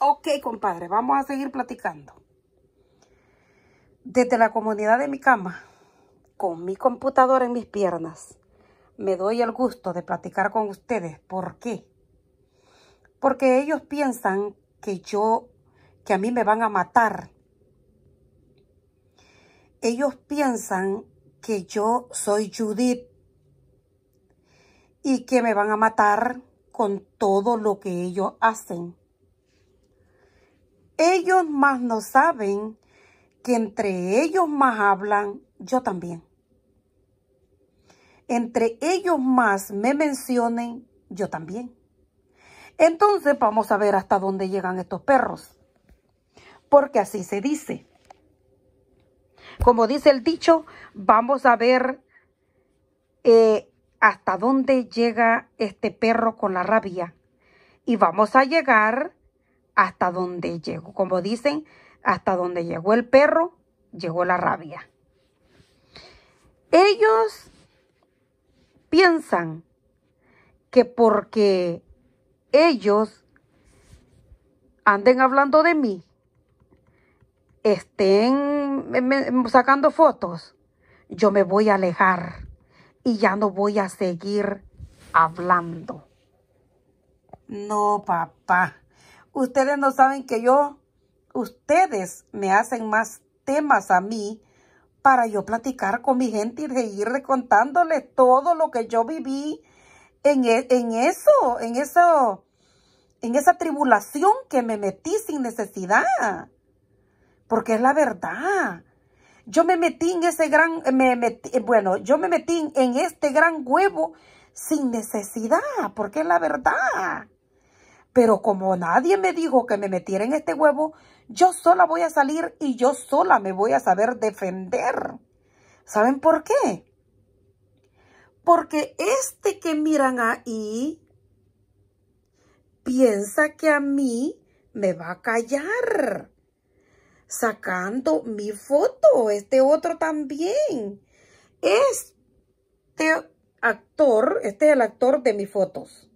Ok, compadre, vamos a seguir platicando. Desde la comunidad de mi cama, con mi computadora en mis piernas, me doy el gusto de platicar con ustedes. ¿Por qué? Porque ellos piensan que yo, que a mí me van a matar. Ellos piensan que yo soy Judith y que me van a matar con todo lo que ellos hacen ellos más no saben que entre ellos más hablan, yo también. Entre ellos más me mencionen, yo también. Entonces vamos a ver hasta dónde llegan estos perros. Porque así se dice. Como dice el dicho, vamos a ver eh, hasta dónde llega este perro con la rabia. Y vamos a llegar hasta donde llegó. Como dicen, hasta donde llegó el perro, llegó la rabia. Ellos piensan que porque ellos anden hablando de mí, estén sacando fotos, yo me voy a alejar y ya no voy a seguir hablando. No, papá. Ustedes no saben que yo, ustedes me hacen más temas a mí para yo platicar con mi gente y seguir contándoles todo lo que yo viví en, e, en eso, en eso, en esa tribulación que me metí sin necesidad. Porque es la verdad. Yo me metí en ese gran, me bueno, yo me metí en este gran huevo sin necesidad, porque es la verdad. Pero como nadie me dijo que me metiera en este huevo, yo sola voy a salir y yo sola me voy a saber defender. ¿Saben por qué? Porque este que miran ahí piensa que a mí me va a callar sacando mi foto, este otro también. Este actor, este es el actor de mis fotos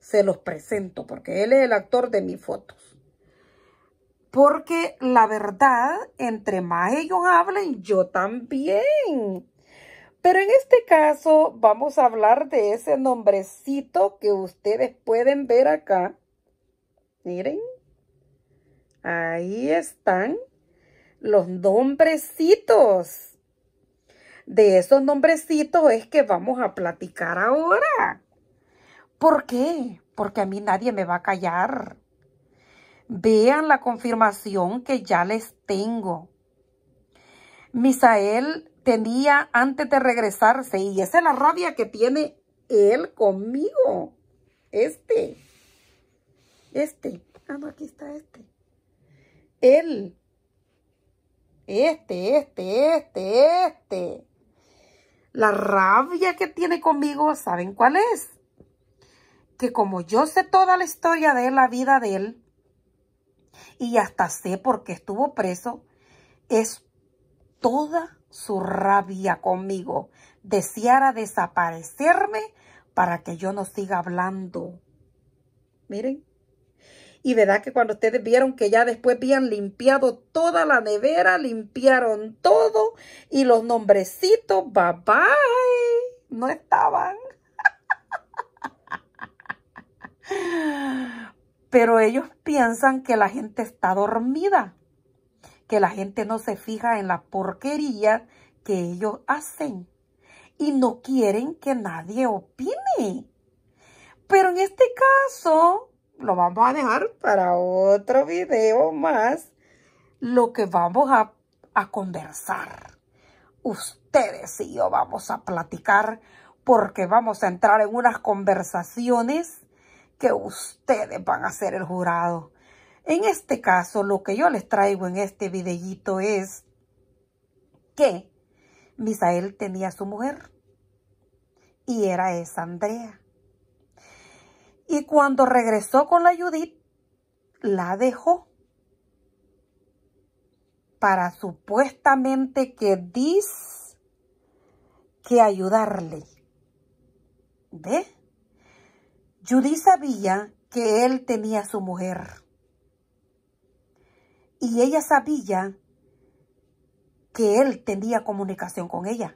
se los presento porque él es el actor de mis fotos. Porque la verdad, entre más ellos hablen, yo también. Pero en este caso vamos a hablar de ese nombrecito que ustedes pueden ver acá. Miren, ahí están los nombrecitos. De esos nombrecitos es que vamos a platicar ahora. ¿Por qué? Porque a mí nadie me va a callar. Vean la confirmación que ya les tengo. Misael tenía antes de regresarse, y esa es la rabia que tiene él conmigo. Este. Este. Ah, no, aquí está este. Él. Este, este, este, este. La rabia que tiene conmigo, ¿saben cuál es? que como yo sé toda la historia de la vida de él, y hasta sé por qué estuvo preso, es toda su rabia conmigo. Deseara desaparecerme para que yo no siga hablando. Miren. Y verdad que cuando ustedes vieron que ya después habían limpiado toda la nevera, limpiaron todo y los nombrecitos, bye bye, no estaban. Pero ellos piensan que la gente está dormida, que la gente no se fija en la porquería que ellos hacen y no quieren que nadie opine. Pero en este caso, lo vamos a dejar para otro video más, lo que vamos a, a conversar. Ustedes y yo vamos a platicar porque vamos a entrar en unas conversaciones que ustedes van a ser el jurado. En este caso, lo que yo les traigo en este videíto es que Misael tenía su mujer y era esa Andrea. Y cuando regresó con la Judith, la dejó para supuestamente que dice. que ayudarle. ¿Ve? Judy sabía que él tenía su mujer. Y ella sabía que él tenía comunicación con ella.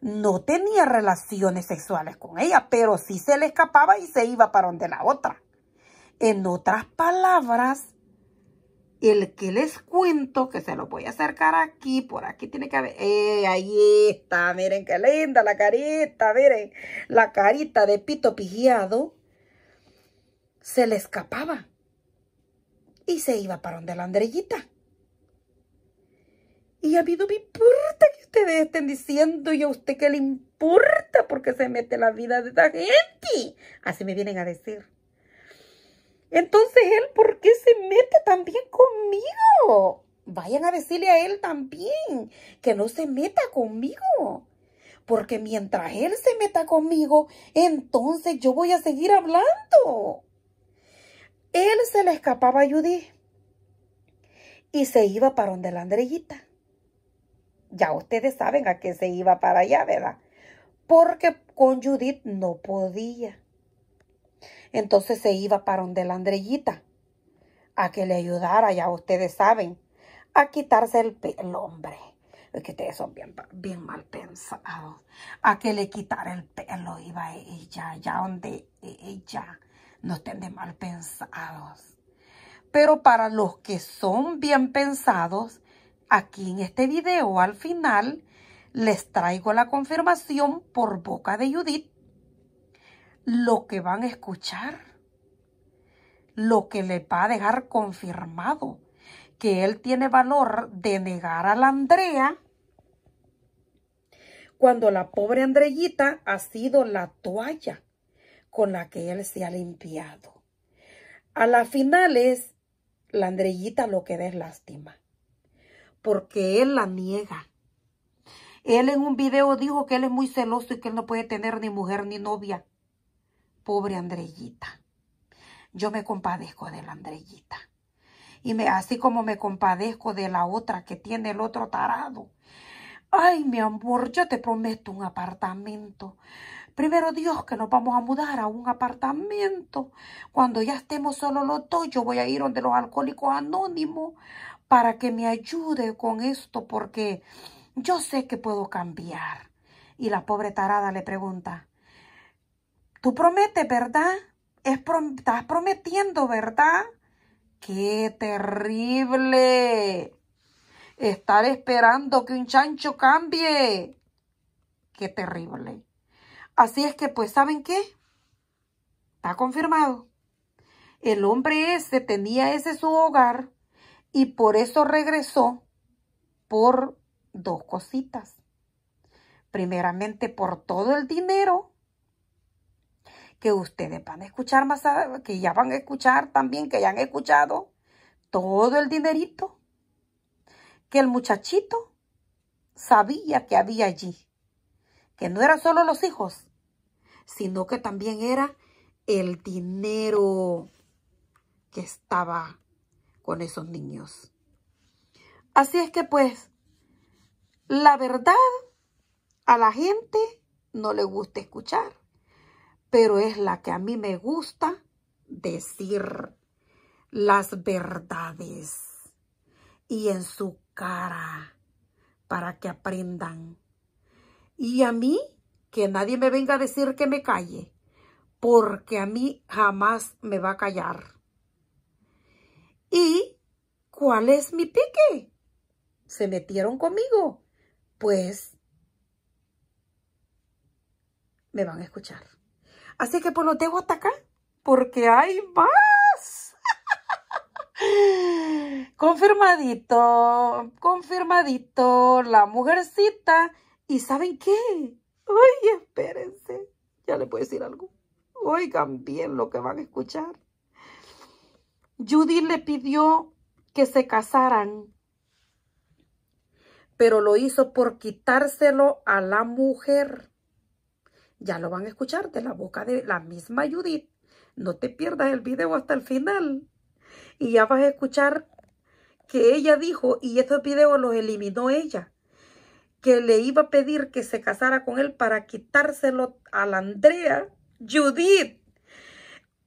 No tenía relaciones sexuales con ella, pero sí se le escapaba y se iba para donde la otra. En otras palabras, el que les cuento, que se lo voy a acercar aquí, por aquí tiene que haber. Eh, ahí está, miren qué linda la carita, miren. La carita de pito pigiado se le escapaba. Y se iba para donde la Andrellita. Y a mí no me importa que ustedes estén diciendo y a usted que le importa porque se mete la vida de esta gente. Así me vienen a decir. Entonces, ¿él por qué se mete también conmigo? Vayan a decirle a él también que no se meta conmigo. Porque mientras él se meta conmigo, entonces yo voy a seguir hablando. Él se le escapaba a Judith y se iba para donde la Andrellita. Ya ustedes saben a qué se iba para allá, ¿verdad? Porque con Judith no podía. Entonces se iba para donde la Andrellita a que le ayudara, ya ustedes saben, a quitarse el pelo, hombre. Es que ustedes son bien, bien mal pensados. A que le quitara el pelo iba ella, ya donde ella. No estén de mal pensados. Pero para los que son bien pensados, aquí en este video al final les traigo la confirmación por boca de Judith lo que van a escuchar, lo que le va a dejar confirmado que él tiene valor de negar a la Andrea cuando la pobre Andrellita ha sido la toalla con la que él se ha limpiado. A las finales, la Andrellita lo que da es lástima, porque él la niega. Él en un video dijo que él es muy celoso y que él no puede tener ni mujer ni novia pobre Andrellita. Yo me compadezco de la Andrellita. Y me, así como me compadezco de la otra que tiene el otro tarado. Ay, mi amor, yo te prometo un apartamento. Primero Dios que nos vamos a mudar a un apartamento. Cuando ya estemos solo los dos, yo voy a ir donde los alcohólicos anónimos para que me ayude con esto porque yo sé que puedo cambiar. Y la pobre tarada le pregunta, Tú prometes, ¿verdad? estás prometiendo, ¿verdad? ¡Qué terrible! Estar esperando que un chancho cambie. ¡Qué terrible! Así es que, pues, ¿saben qué? Está confirmado. El hombre ese tenía ese su hogar y por eso regresó por dos cositas. Primeramente, por todo el dinero que ustedes van a escuchar más, ah, que ya van a escuchar también, que ya han escuchado todo el dinerito que el muchachito sabía que había allí. Que no eran solo los hijos, sino que también era el dinero que estaba con esos niños. Así es que pues, la verdad a la gente no le gusta escuchar pero es la que a mí me gusta decir las verdades y en su cara para que aprendan. Y a mí, que nadie me venga a decir que me calle, porque a mí jamás me va a callar. ¿Y cuál es mi pique? ¿Se metieron conmigo? Pues me van a escuchar. Así que pues lo tengo hasta acá, porque hay más. confirmadito, confirmadito, la mujercita. ¿Y saben qué? Ay, espérense, ya le puedo decir algo. Oigan bien lo que van a escuchar. Judy le pidió que se casaran, pero lo hizo por quitárselo a la mujer. Ya lo van a escuchar de la boca de la misma Judith. No te pierdas el video hasta el final. Y ya vas a escuchar que ella dijo, y estos videos los eliminó ella, que le iba a pedir que se casara con él para quitárselo a la Andrea Judith.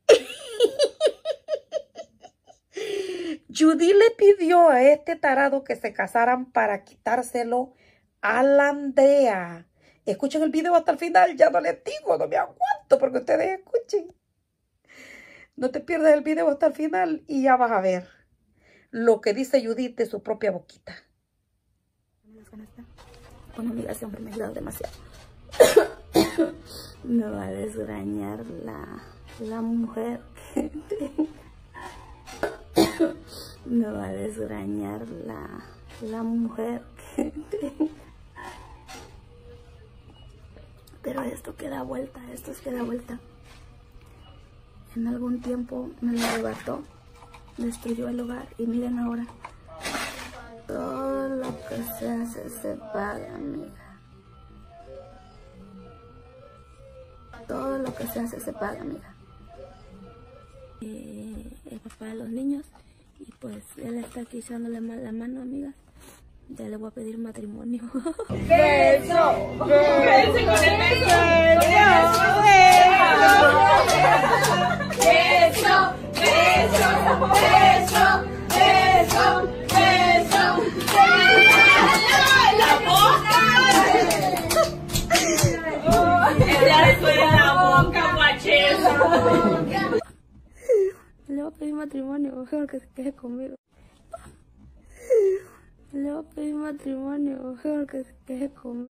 Judith le pidió a este tarado que se casaran para quitárselo a la Andrea. Escuchen el video hasta el final, ya no les digo, no me aguanto porque ustedes escuchen. No te pierdas el video hasta el final y ya vas a ver lo que dice Judith de su propia boquita. Bueno, amiga, hombre me ha demasiado. No va a desgrañar la, mujer que tengo. me va a desgrañar la, la mujer que pero esto queda vuelta, esto es queda vuelta. En algún tiempo me lo arrebató, destruyó el hogar y miren ahora, todo lo que se hace se paga, amiga. Todo lo que se hace se paga, amiga. Eh, el papá de los niños y pues él está aquí echándole la mano, amiga. Ya le voy a pedir matrimonio. ¡Beso! ¡Beso! ¡Beso! ¡Beso! ¡Beso! ¡Beso! ¡Beso! ¡La boca! ¡Ya la boca, Le voy a pedir matrimonio, mejor que se quede conmigo. Le voy a pedir matrimonio, mejor que se quede conmigo.